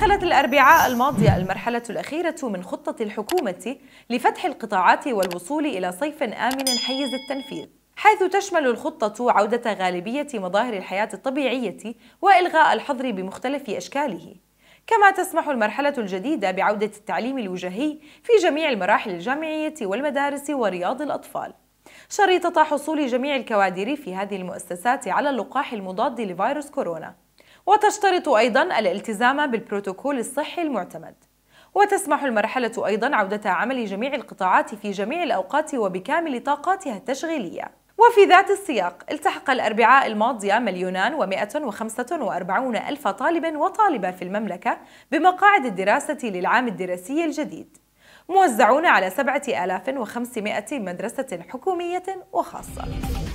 دخلت الأربعاء الماضية المرحلة الأخيرة من خطة الحكومة لفتح القطاعات والوصول إلى صيف آمن حيز التنفيذ حيث تشمل الخطة عودة غالبية مظاهر الحياة الطبيعية وإلغاء الحظر بمختلف أشكاله كما تسمح المرحلة الجديدة بعودة التعليم الوجهي في جميع المراحل الجامعية والمدارس ورياض الأطفال شريطة حصول جميع الكوادر في هذه المؤسسات على اللقاح المضاد لفيروس كورونا وتشترط أيضا الالتزام بالبروتوكول الصحي المعتمد وتسمح المرحلة أيضا عودة عمل جميع القطاعات في جميع الأوقات وبكامل طاقاتها التشغيلية وفي ذات السياق التحق الأربعاء الماضية مليونان ومائة وخمسة وأربعون ألف طالب وطالبة في المملكة بمقاعد الدراسة للعام الدراسي الجديد موزعون على 7500 مدرسة حكومية وخاصة